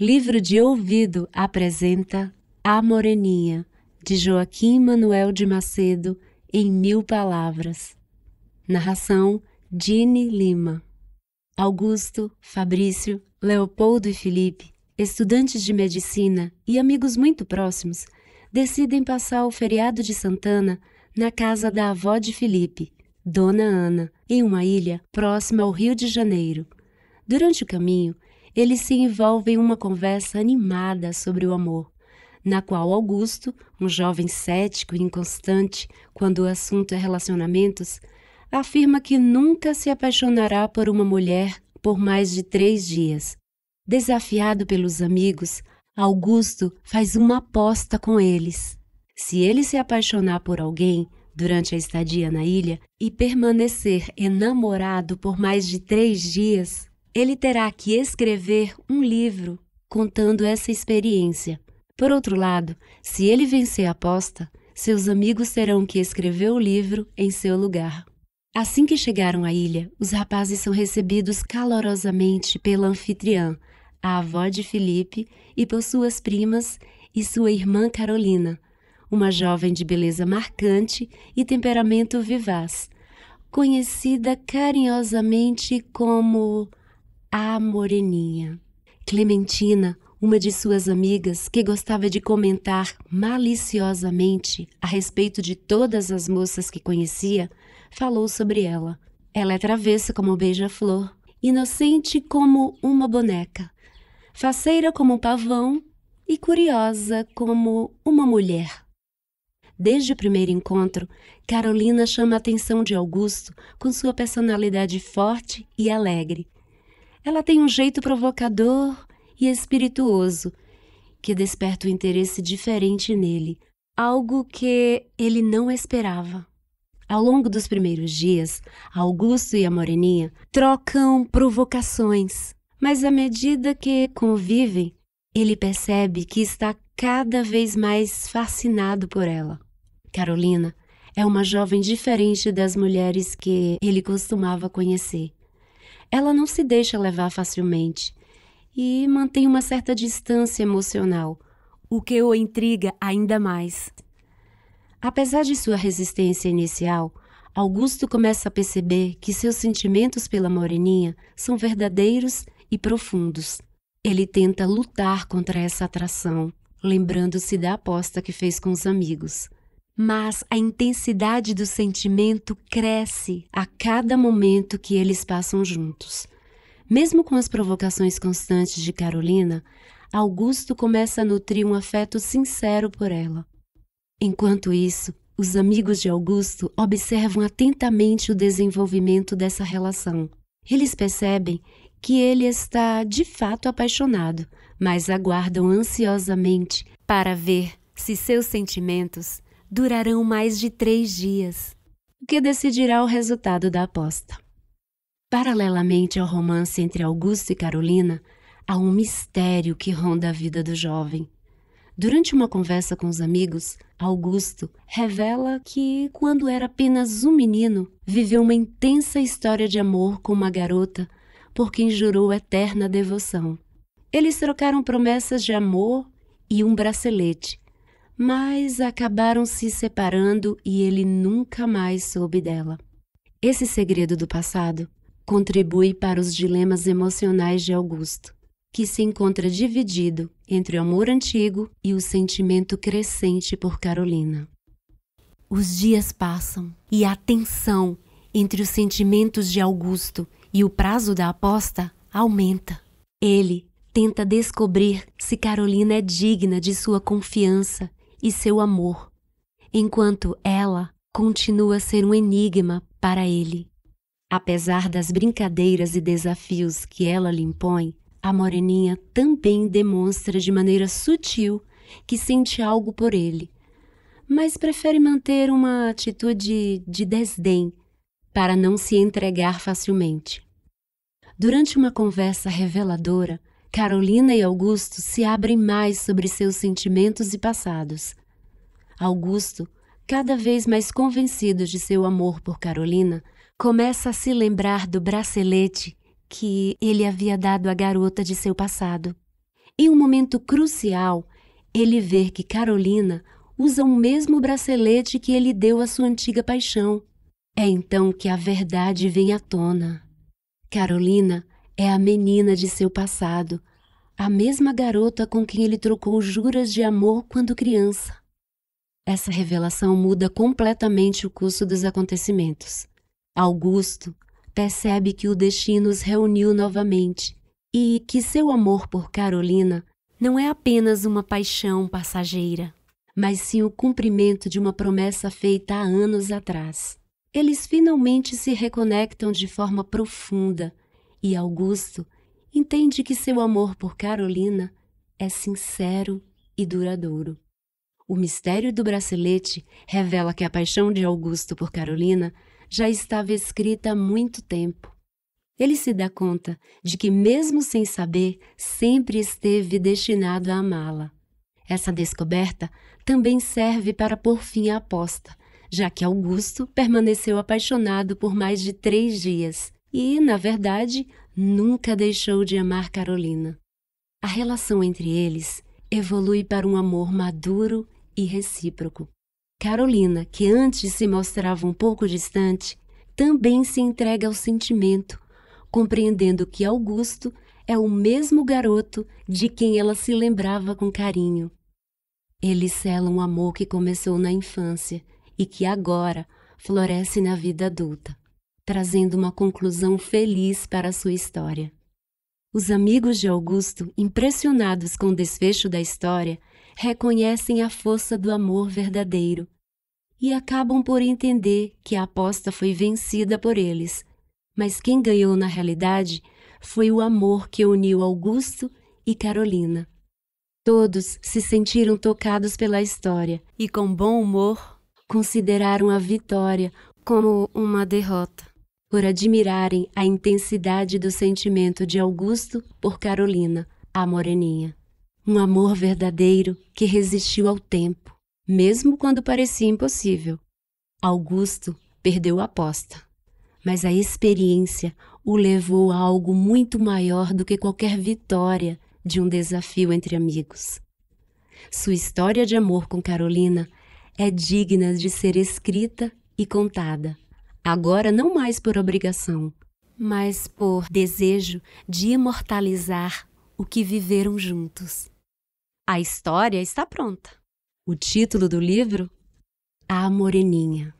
Livro de Ouvido apresenta A Moreninha, de Joaquim Manuel de Macedo, em mil palavras. Narração Dini Lima. Augusto, Fabrício, Leopoldo e Felipe, estudantes de medicina e amigos muito próximos, decidem passar o feriado de Santana na casa da avó de Felipe, Dona Ana, em uma ilha próxima ao Rio de Janeiro. Durante o caminho, eles se envolvem em uma conversa animada sobre o amor, na qual Augusto, um jovem cético e inconstante quando o assunto é relacionamentos, afirma que nunca se apaixonará por uma mulher por mais de três dias. Desafiado pelos amigos, Augusto faz uma aposta com eles. Se ele se apaixonar por alguém durante a estadia na ilha e permanecer enamorado por mais de três dias, ele terá que escrever um livro contando essa experiência. Por outro lado, se ele vencer a aposta, seus amigos terão que escrever o livro em seu lugar. Assim que chegaram à ilha, os rapazes são recebidos calorosamente pela anfitriã, a avó de Felipe, e por suas primas e sua irmã Carolina, uma jovem de beleza marcante e temperamento vivaz, conhecida carinhosamente como a Moreninha. Clementina, uma de suas amigas, que gostava de comentar maliciosamente a respeito de todas as moças que conhecia, falou sobre ela. Ela é travessa como beija-flor, inocente como uma boneca, faceira como um pavão e curiosa como uma mulher. Desde o primeiro encontro, Carolina chama a atenção de Augusto com sua personalidade forte e alegre, ela tem um jeito provocador e espirituoso que desperta um interesse diferente nele, algo que ele não esperava. Ao longo dos primeiros dias, Augusto e a Moreninha trocam provocações, mas à medida que convivem, ele percebe que está cada vez mais fascinado por ela. Carolina é uma jovem diferente das mulheres que ele costumava conhecer ela não se deixa levar facilmente e mantém uma certa distância emocional, o que o intriga ainda mais. Apesar de sua resistência inicial, Augusto começa a perceber que seus sentimentos pela Moreninha são verdadeiros e profundos. Ele tenta lutar contra essa atração, lembrando-se da aposta que fez com os amigos mas a intensidade do sentimento cresce a cada momento que eles passam juntos. Mesmo com as provocações constantes de Carolina, Augusto começa a nutrir um afeto sincero por ela. Enquanto isso, os amigos de Augusto observam atentamente o desenvolvimento dessa relação. Eles percebem que ele está de fato apaixonado, mas aguardam ansiosamente para ver se seus sentimentos durarão mais de três dias, o que decidirá o resultado da aposta. Paralelamente ao romance entre Augusto e Carolina, há um mistério que ronda a vida do jovem. Durante uma conversa com os amigos, Augusto revela que, quando era apenas um menino, viveu uma intensa história de amor com uma garota por quem jurou eterna devoção. Eles trocaram promessas de amor e um bracelete, mas acabaram se separando e ele nunca mais soube dela. Esse segredo do passado contribui para os dilemas emocionais de Augusto, que se encontra dividido entre o amor antigo e o sentimento crescente por Carolina. Os dias passam e a tensão entre os sentimentos de Augusto e o prazo da aposta aumenta. Ele tenta descobrir se Carolina é digna de sua confiança e seu amor, enquanto ela continua a ser um enigma para ele. Apesar das brincadeiras e desafios que ela lhe impõe, a moreninha também demonstra de maneira sutil que sente algo por ele, mas prefere manter uma atitude de desdém para não se entregar facilmente. Durante uma conversa reveladora, Carolina e Augusto se abrem mais sobre seus sentimentos e passados. Augusto, cada vez mais convencido de seu amor por Carolina, começa a se lembrar do bracelete que ele havia dado à garota de seu passado. Em um momento crucial, ele vê que Carolina usa o mesmo bracelete que ele deu à sua antiga paixão. É então que a verdade vem à tona. Carolina é a menina de seu passado, a mesma garota com quem ele trocou juras de amor quando criança. Essa revelação muda completamente o curso dos acontecimentos. Augusto percebe que o destino os reuniu novamente e que seu amor por Carolina não é apenas uma paixão passageira, mas sim o cumprimento de uma promessa feita há anos atrás. Eles finalmente se reconectam de forma profunda e Augusto entende que seu amor por Carolina é sincero e duradouro. O mistério do bracelete revela que a paixão de Augusto por Carolina já estava escrita há muito tempo. Ele se dá conta de que, mesmo sem saber, sempre esteve destinado a amá-la. Essa descoberta também serve para pôr fim à aposta, já que Augusto permaneceu apaixonado por mais de três dias, e, na verdade, nunca deixou de amar Carolina. A relação entre eles evolui para um amor maduro e recíproco. Carolina, que antes se mostrava um pouco distante, também se entrega ao sentimento, compreendendo que Augusto é o mesmo garoto de quem ela se lembrava com carinho. Eles selam um amor que começou na infância e que agora floresce na vida adulta trazendo uma conclusão feliz para sua história. Os amigos de Augusto, impressionados com o desfecho da história, reconhecem a força do amor verdadeiro e acabam por entender que a aposta foi vencida por eles. Mas quem ganhou na realidade foi o amor que uniu Augusto e Carolina. Todos se sentiram tocados pela história e, com bom humor, consideraram a vitória como uma derrota por admirarem a intensidade do sentimento de Augusto por Carolina, a moreninha. Um amor verdadeiro que resistiu ao tempo, mesmo quando parecia impossível. Augusto perdeu a aposta, mas a experiência o levou a algo muito maior do que qualquer vitória de um desafio entre amigos. Sua história de amor com Carolina é digna de ser escrita e contada agora não mais por obrigação, mas por desejo de imortalizar o que viveram juntos. A história está pronta. O título do livro? A Moreninha.